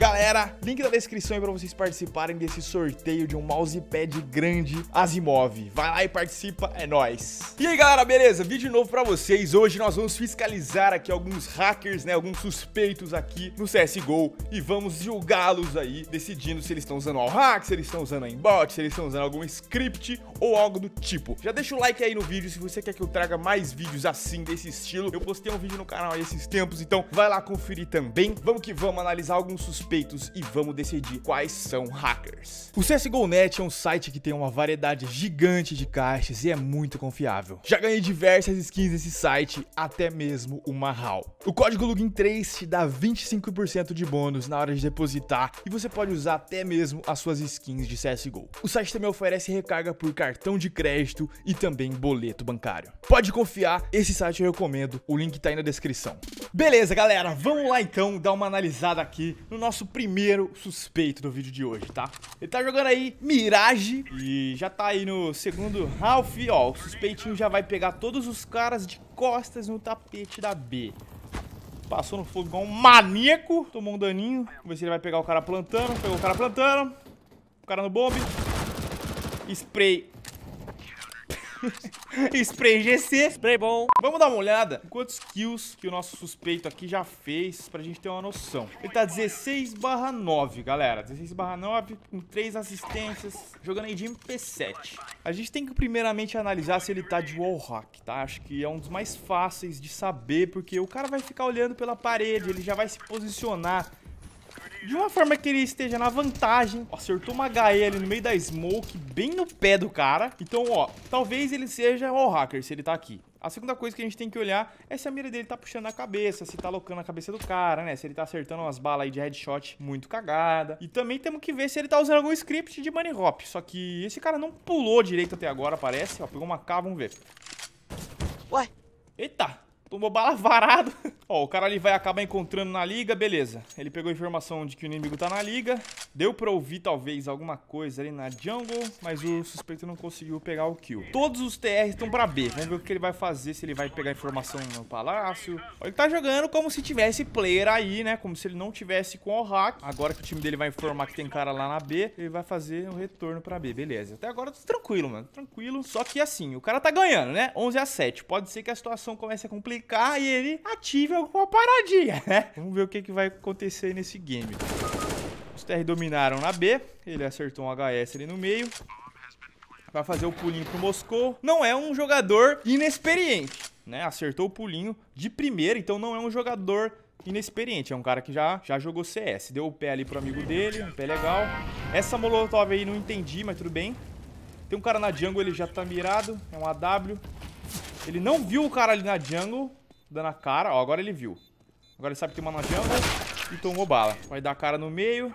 Galera, link na descrição aí para vocês participarem desse sorteio de um mousepad grande Asimov. Vai lá e participa, é nós. E aí, galera, beleza? Vídeo novo para vocês. Hoje nós vamos fiscalizar aqui alguns hackers, né, alguns suspeitos aqui no CS:GO e vamos julgá-los aí, decidindo se eles estão usando all hack, se eles estão usando embot, se eles estão usando algum script ou algo do tipo. Já deixa o like aí no vídeo se você quer que eu traga mais vídeos assim desse estilo. Eu postei um vídeo no canal aí esses tempos, então vai lá conferir também. Vamos que vamos analisar alguns suspeitos suspeitos e vamos decidir quais são hackers. O CSGO.net é um site que tem uma variedade gigante de caixas e é muito confiável. Já ganhei diversas skins nesse site, até mesmo uma HAL. O código LUGIN3 te dá 25% de bônus na hora de depositar e você pode usar até mesmo as suas skins de CSGO. O site também oferece recarga por cartão de crédito e também boleto bancário. Pode confiar, esse site eu recomendo, o link tá aí na descrição. Beleza, galera, vamos lá então dar uma analisada aqui no nosso primeiro suspeito do vídeo de hoje, tá? Ele tá jogando aí Mirage e já tá aí no segundo Ralph, ó, o suspeitinho já vai pegar todos os caras de costas no tapete da B. Passou no fogo igual um maníaco, tomou um daninho, vamos ver se ele vai pegar o cara plantando, pegou o cara plantando, o cara no bombe, spray Spray GC. Spray bom. Vamos dar uma olhada em quantos kills que o nosso suspeito aqui já fez pra gente ter uma noção. Ele tá 16 barra 9, galera. 16 barra 9 com 3 assistências, jogando aí de MP7. A gente tem que primeiramente analisar se ele tá de wallhack, tá? Acho que é um dos mais fáceis de saber, porque o cara vai ficar olhando pela parede, ele já vai se posicionar de uma forma que ele esteja na vantagem. acertou uma HE ali no meio da smoke, bem no pé do cara. Então, ó, talvez ele seja o hacker se ele tá aqui. A segunda coisa que a gente tem que olhar é se a mira dele tá puxando a cabeça, se tá locando a cabeça do cara, né? Se ele tá acertando umas balas aí de headshot muito cagada. E também temos que ver se ele tá usando algum script de money hop. Só que esse cara não pulou direito até agora, parece. Ó, pegou uma K, vamos ver. Ué? Eita, tomou bala varado. Ó, o cara ali vai acabar encontrando na liga, beleza. Ele pegou a informação de que o inimigo tá na liga. Deu pra ouvir, talvez, alguma coisa ali na jungle, mas o suspeito não conseguiu pegar o kill. Todos os TRs estão pra B. Vamos ver o que ele vai fazer, se ele vai pegar informação no palácio. Ó, ele tá jogando como se tivesse player aí, né? Como se ele não tivesse com o hack. Agora que o time dele vai informar que tem cara lá na B, ele vai fazer o um retorno pra B, beleza. Até agora tranquilo, mano. Tranquilo. Só que assim, o cara tá ganhando, né? 11 a 7. Pode ser que a situação comece a complicar e ele ative a jogo com uma paradinha, né? Vamos ver o que, que vai acontecer nesse game. Os TR dominaram na B. Ele acertou um HS ali no meio. Vai fazer o pulinho pro Moscou. Não é um jogador inexperiente, né? Acertou o pulinho de primeira, então não é um jogador inexperiente. É um cara que já, já jogou CS. Deu o pé ali pro amigo dele, um pé legal. Essa molotov aí não entendi, mas tudo bem. Tem um cara na jungle, ele já tá mirado. É um AW. Ele não viu o cara ali na jungle dando a cara. Ó, agora ele viu. Agora ele sabe que tem uma na jungle e tomou bala. Vai dar a cara no meio.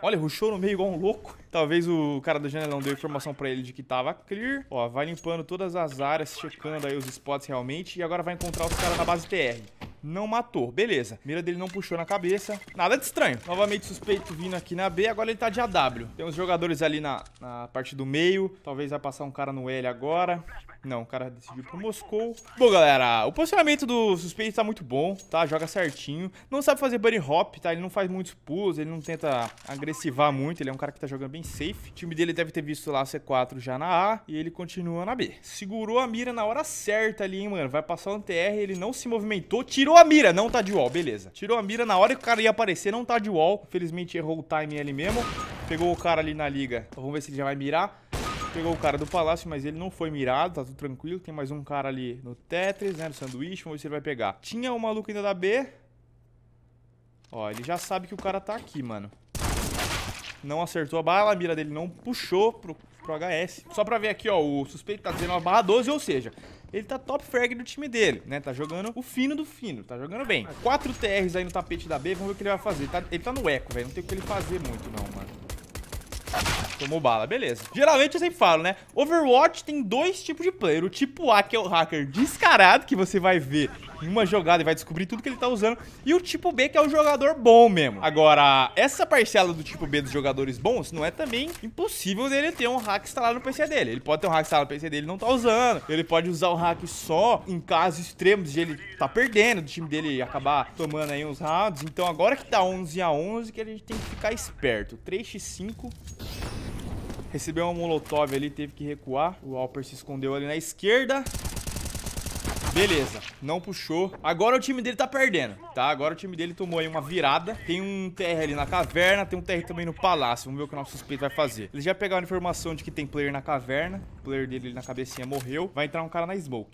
Olha, rushou no meio igual um louco. Talvez o cara do janelão deu informação pra ele de que tava clear. Ó, vai limpando todas as áreas, checando aí os spots realmente. E agora vai encontrar os caras na base TR. Não matou, beleza. Mira dele não puxou na cabeça. Nada de estranho. Novamente suspeito vindo aqui na B, agora ele tá de AW. Tem uns jogadores ali na, na parte do meio. Talvez vai passar um cara no L agora. Não, o cara decidiu pro Moscou. Bom, galera, o posicionamento do suspeito tá muito bom, tá? Joga certinho. Não sabe fazer bunny hop, tá? Ele não faz muitos pulls, ele não tenta agressivar muito. Ele é um cara que tá jogando bem safe. O time dele deve ter visto lá a C4 já na A e ele continua na B. Segurou a mira na hora certa ali, hein, mano? Vai passar no TR, ele não se movimentou. Tirou a mira, não tá de wall, beleza. Tirou a mira na hora que o cara ia aparecer, não tá de wall. Infelizmente errou o time ali mesmo. Pegou o cara ali na liga. Então, vamos ver se ele já vai mirar. Pegou o cara do palácio, mas ele não foi mirado, tá tudo tranquilo. Tem mais um cara ali no Tetris, né, no sanduíche, vamos ver se ele vai pegar. Tinha o um maluco ainda da B. Ó, ele já sabe que o cara tá aqui, mano. Não acertou a bala, a mira dele não puxou pro, pro HS. Só pra ver aqui, ó, o suspeito tá dizendo uma barra 12, ou seja, ele tá top frag do time dele, né? Tá jogando o fino do fino, tá jogando bem. Quatro TRs aí no tapete da B, vamos ver o que ele vai fazer. Tá, ele tá no eco, velho, não tem o que ele fazer muito não, mano. Tomou bala, beleza. Geralmente eu sempre falo, né? Overwatch tem dois tipos de player. O tipo A, que é o hacker descarado, que você vai ver em uma jogada e vai descobrir tudo que ele tá usando. E o tipo B, que é o jogador bom mesmo. Agora, essa parcela do tipo B dos jogadores bons, não é também impossível dele ter um hack instalado no PC dele. Ele pode ter um hack instalado no PC dele e não tá usando. Ele pode usar o hack só em casos extremos de ele tá perdendo, do time dele acabar tomando aí uns rounds. Então agora que tá 11 a 11 que a gente tem que ficar esperto. 3x5... Recebeu uma molotov ali, teve que recuar. O Alper se escondeu ali na esquerda. Beleza, não puxou. Agora o time dele tá perdendo, tá? Agora o time dele tomou aí uma virada. Tem um TR ali na caverna, tem um TR também no palácio. Vamos ver o que o nosso suspeito vai fazer. Eles já pegaram a informação de que tem player na caverna. O player dele ali na cabecinha morreu. Vai entrar um cara na smoke.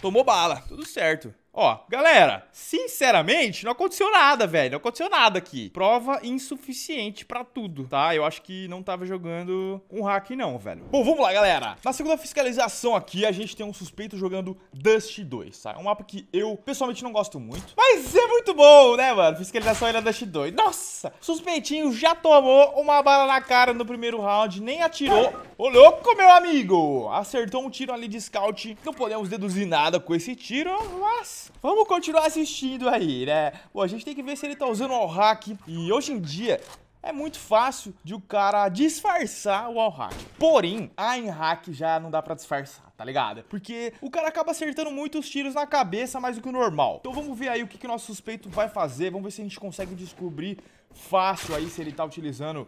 Tomou bala, tudo certo. Ó, galera, sinceramente, não aconteceu nada, velho. Não aconteceu nada aqui. Prova insuficiente pra tudo, tá? Eu acho que não tava jogando um hack, não, velho. Bom, vamos lá, galera. Na segunda fiscalização aqui, a gente tem um suspeito jogando Dust 2, tá? É um mapa que eu, pessoalmente, não gosto muito. Mas é muito bom, né, mano? Fiscalização aí na Dust 2. Nossa! Suspeitinho já tomou uma bala na cara no primeiro round, nem atirou. Ô, louco, meu amigo! Acertou um tiro ali de scout. Não podemos deduzir nada com esse tiro, mas vamos continuar assistindo aí, né? Pô, a gente tem que ver se ele tá usando o hack. E hoje em dia, é muito fácil de o cara disfarçar o wallhack. Porém, a hack já não dá para disfarçar, tá ligado? Porque o cara acaba acertando muitos tiros na cabeça mais do que o normal. Então vamos ver aí o que, que o nosso suspeito vai fazer. Vamos ver se a gente consegue descobrir fácil aí se ele tá utilizando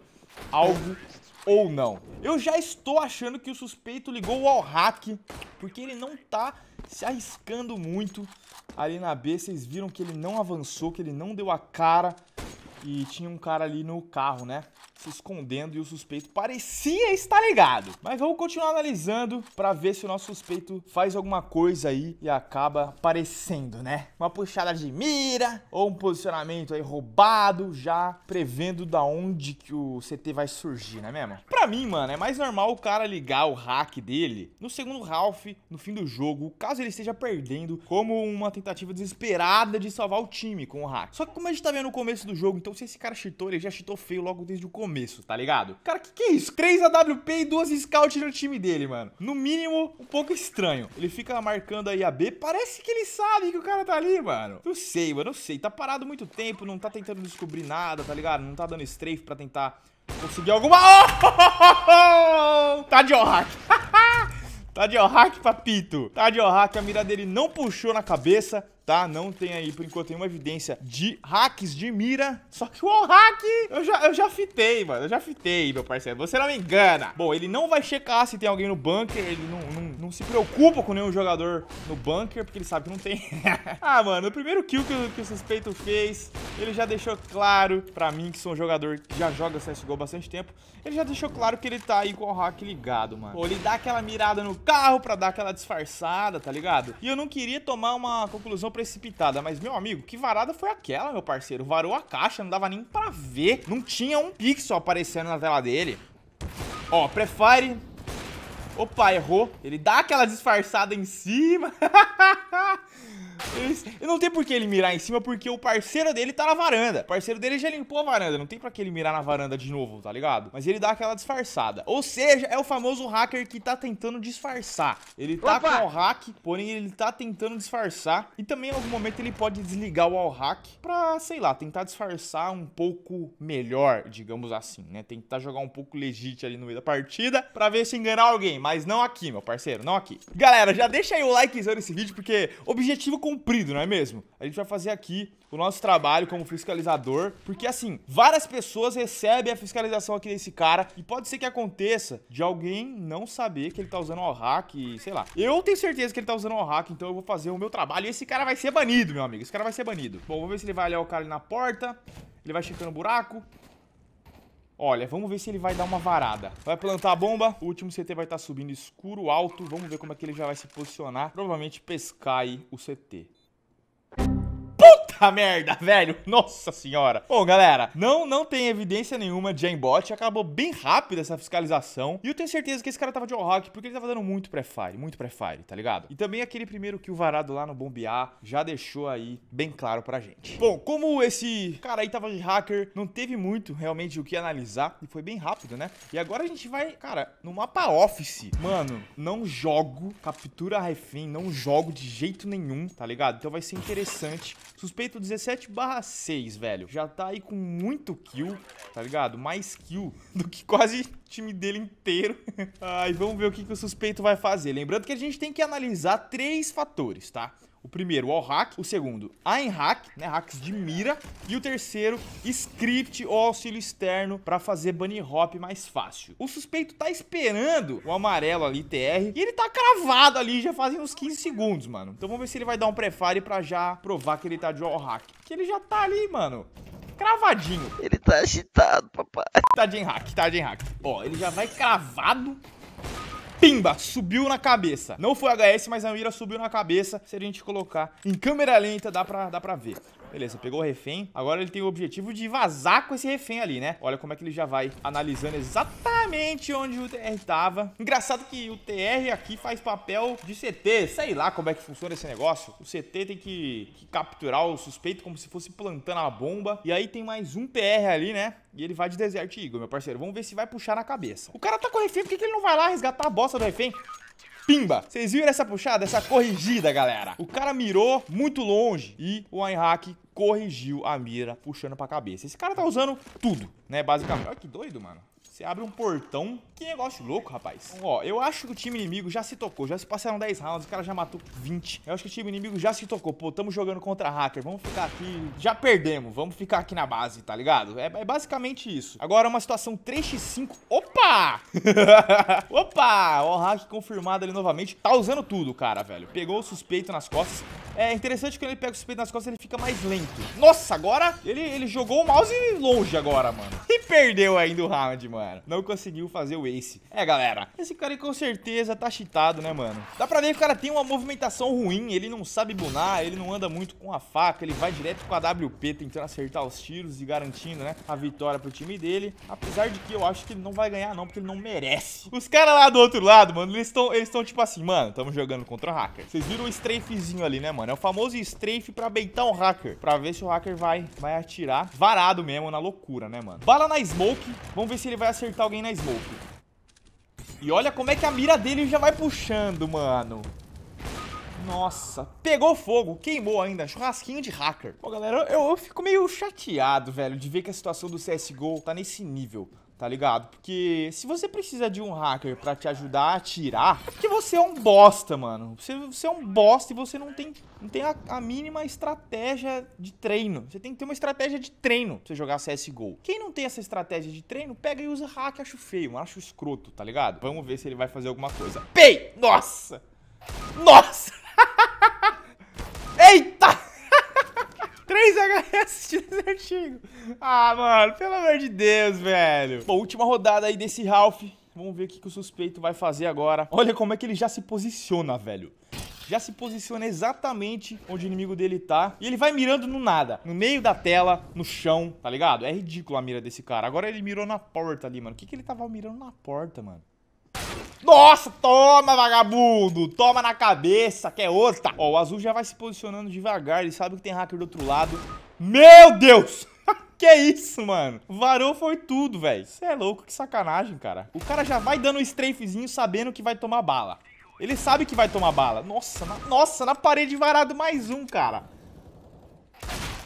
algo ou não. Eu já estou achando que o suspeito ligou ao hack, porque ele não está se arriscando muito ali na B. Vocês viram que ele não avançou, que ele não deu a cara. E tinha um cara ali no carro, né? Se escondendo e o suspeito parecia estar ligado. Mas vamos continuar analisando para ver se o nosso suspeito faz alguma coisa aí e acaba aparecendo, né? Uma puxada de mira ou um posicionamento aí roubado, já prevendo da onde que o CT vai surgir, não é mesmo? Pra mim, mano, é mais normal o cara ligar o hack dele no segundo half, no fim do jogo, caso ele esteja perdendo, como uma tentativa desesperada de salvar o time com o hack. Só que como a gente tá vendo no começo do jogo, então então, se esse cara cheatou, ele já cheatou feio logo desde o começo, tá ligado? Cara, que que é isso? 3 AWP e 2 Scout no time dele, mano. No mínimo, um pouco estranho. Ele fica marcando aí a B. Parece que ele sabe que o cara tá ali, mano. Não sei, mano, não sei. Tá parado muito tempo, não tá tentando descobrir nada, tá ligado? Não tá dando strafe pra tentar conseguir alguma... Oh! Tá de hack. Tá de hack, papito. Tá de hack, a mira dele não puxou na cabeça tá? Não tem aí, por enquanto, nenhuma evidência de hacks de mira. Só que o hack eu já, eu já fitei, mano. Eu já fitei, meu parceiro. Você não me engana. Bom, ele não vai checar se tem alguém no bunker. Ele não, não, não se preocupa com nenhum jogador no bunker, porque ele sabe que não tem. ah, mano, o primeiro kill que o, que o suspeito fez, ele já deixou claro pra mim, que sou um jogador que já joga CSGO há bastante tempo, ele já deixou claro que ele tá aí com o hack ligado, mano. Pô, ele dá aquela mirada no carro pra dar aquela disfarçada, tá ligado? E eu não queria tomar uma conclusão precipitada, mas, meu amigo, que varada foi aquela, meu parceiro? Varou a caixa, não dava nem pra ver. Não tinha um pixel aparecendo na tela dele. Ó, Prefire, Opa, errou. Ele dá aquela disfarçada em cima. E não tem por que ele mirar em cima, porque o parceiro dele tá na varanda. O parceiro dele já limpou a varanda. Não tem pra que ele mirar na varanda de novo, tá ligado? Mas ele dá aquela disfarçada. Ou seja, é o famoso hacker que tá tentando disfarçar. Ele tá Opa! com o hack, porém ele tá tentando disfarçar. E também em algum momento ele pode desligar o all hack pra, sei lá, tentar disfarçar um pouco melhor, digamos assim, né? Tentar jogar um pouco legítimo ali no meio da partida pra ver se enganar alguém. Mas não aqui, meu parceiro, não aqui. Galera, já deixa aí o likezão nesse vídeo, porque objetivo completo cumprido, não é mesmo? A gente vai fazer aqui o nosso trabalho como fiscalizador, porque assim, várias pessoas recebem a fiscalização aqui desse cara e pode ser que aconteça de alguém não saber que ele tá usando o hack, sei lá. Eu tenho certeza que ele tá usando o hack, então eu vou fazer o meu trabalho e esse cara vai ser banido, meu amigo. Esse cara vai ser banido. Bom, vamos ver se ele vai olhar o cara ali na porta. Ele vai checando o buraco. Olha, vamos ver se ele vai dar uma varada. Vai plantar a bomba. O último CT vai estar tá subindo escuro, alto. Vamos ver como é que ele já vai se posicionar. Provavelmente pescar aí o CT. Puta merda, velho. Nossa senhora. Bom, galera, não, não tem evidência nenhuma de aimbot. Acabou bem rápido essa fiscalização. E eu tenho certeza que esse cara tava de all-hack, porque ele tava tá dando muito pré-fire, muito pré-fire, tá ligado? E também aquele primeiro que o varado lá no bombear já deixou aí bem claro pra gente. Bom, como esse cara aí tava de hacker, não teve muito realmente o que analisar. E foi bem rápido, né? E agora a gente vai, cara, no mapa office. Mano, não jogo captura refém, não jogo de jeito nenhum, tá ligado? Então vai ser interessante. Suspeito feito 17 barra 6, velho. Já tá aí com muito kill, tá ligado? Mais kill do que quase time dele inteiro. Ai, vamos ver o que, que o suspeito vai fazer. Lembrando que a gente tem que analisar três fatores, tá? O primeiro, all hack. O segundo, aim hack, né? Hacks de mira. E o terceiro, script ou auxílio externo para fazer bunny hop mais fácil. O suspeito tá esperando o amarelo ali, TR. E ele tá cravado ali já fazem uns 15 segundos, mano. Então vamos ver se ele vai dar um prefire para já provar que ele tá de all hack. Que ele já tá ali, mano cravadinho. Ele tá agitado, papai. Tá de hack, tá de hack. Ó, ele já vai cravado Pimba! Subiu na cabeça. Não foi HS, mas a mira subiu na cabeça. Se a gente colocar em câmera lenta, dá pra, dá pra ver. Beleza, pegou o refém. Agora ele tem o objetivo de vazar com esse refém ali, né? Olha como é que ele já vai analisando exatamente onde o TR tava. Engraçado que o TR aqui faz papel de CT. Sei lá como é que funciona esse negócio. O CT tem que, que capturar o suspeito como se fosse plantando a bomba. E aí tem mais um TR ali, né? E ele vai de Desert Eagle, meu parceiro. Vamos ver se vai puxar na cabeça. O cara tá com refém, por que, que ele não vai lá resgatar a bosta do refém? Pimba! Vocês viram essa puxada? Essa corrigida, galera. O cara mirou muito longe e o Einhack corrigiu a mira puxando pra cabeça. Esse cara tá usando tudo, né, basicamente. Olha que doido, mano. Você abre um portão. Que negócio louco, rapaz. ó, eu acho que o time inimigo já se tocou. Já se passaram 10 rounds, o cara já matou 20. Eu acho que o time inimigo já se tocou. Pô, tamo jogando contra hacker. Vamos ficar aqui. Já perdemos. Vamos ficar aqui na base, tá ligado? É, é basicamente isso. Agora uma situação 3x5. Opa! Opa! O hack confirmado ali novamente. Tá usando tudo, cara, velho. Pegou o suspeito nas costas. É interessante que quando ele pega o suspeito nas costas, ele fica mais lento. Nossa, agora ele, ele jogou o mouse longe agora, mano. E perdeu ainda o round, mano. Não conseguiu fazer o ace. É, galera, esse cara aí com certeza tá cheatado, né, mano? Dá pra ver que o cara tem uma movimentação ruim, ele não sabe bunar, ele não anda muito com a faca, ele vai direto com a WP tentando acertar os tiros e garantindo, né, a vitória pro time dele. Apesar de que eu acho que ele não vai ganhar, não, porque ele não merece. Os caras lá do outro lado, mano, eles estão, eles tão, tipo assim, mano, tamo jogando contra o hacker. Vocês viram o strafezinho ali, né, mano? mano. É o famoso strafe pra beitar o hacker. Pra ver se o hacker vai, vai atirar varado mesmo, na loucura, né, mano? Bala na smoke. Vamos ver se ele vai acertar alguém na smoke. E olha como é que a mira dele já vai puxando, mano. Nossa, pegou fogo, queimou ainda, churrasquinho de hacker. Bom, galera, eu, eu fico meio chateado, velho, de ver que a situação do CSGO tá nesse nível tá ligado? Porque se você precisa de um hacker para te ajudar a é que você é um bosta, mano. Você, você é um bosta e você não tem, não tem a, a, mínima estratégia de treino. Você tem que ter uma estratégia de treino pra você jogar CSGO. Quem não tem essa estratégia de treino, pega e usa hack, acho feio, acho escroto, tá ligado? Vamos ver se ele vai fazer alguma coisa. Pei! Nossa! Nossa! Antigo. Ah, mano, pelo amor de Deus, velho. Bom, última rodada aí desse Ralph. Vamos ver o que, que o suspeito vai fazer agora. Olha como é que ele já se posiciona, velho já se posiciona exatamente onde o inimigo dele tá. E ele vai mirando no nada. No meio da tela, no chão, tá ligado? É ridículo a mira desse cara. Agora ele mirou na porta ali, mano. O que, que ele tava mirando na porta, mano? Nossa, toma, vagabundo! Toma na cabeça, que é outra! Ó, o azul já vai se posicionando devagar, ele sabe que tem hacker do outro lado. Meu Deus! Que isso, mano? Varou foi tudo, velho. Você é louco, que sacanagem, cara. O cara já vai dando um strafezinho sabendo que vai tomar bala. Ele sabe que vai tomar bala. Nossa, na, nossa, na parede varado mais um, cara.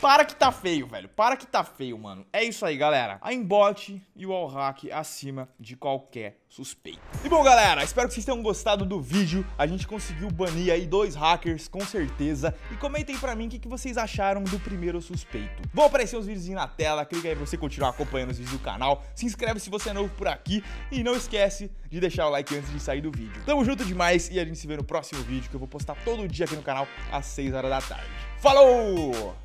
Para que tá feio, velho. Para que tá feio, mano. É isso aí, galera. A embote e o all hack acima de qualquer suspeito. E bom, galera, espero que vocês tenham gostado do vídeo. A gente conseguiu banir aí dois hackers, com certeza. E comentem pra mim o que, que vocês acharam do primeiro suspeito. Vão aparecer os vídeos aí na tela, clica aí pra você continuar acompanhando os vídeos do canal. Se inscreve se você é novo por aqui. E não esquece de deixar o like antes de sair do vídeo. Tamo junto demais e a gente se vê no próximo vídeo, que eu vou postar todo dia aqui no canal, às 6 horas da tarde. Falou!